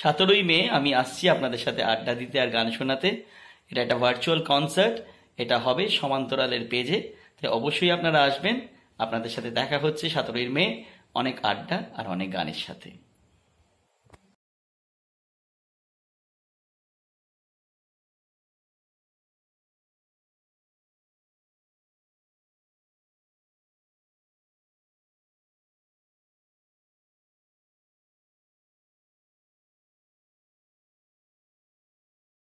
সতেরোই মে আমি আসছি আপনাদের সাথে আড্ডা দিতে আর গান শোনাতে এটা একটা ভার্চুয়াল কনসার্ট এটা হবে সমান্তরালের পেজে তাই অবশ্যই আপনারা আসবেন আপনাদের সাথে দেখা হচ্ছে সতেরোই মে অনেক আড্ডা আর অনেক গানের সাথে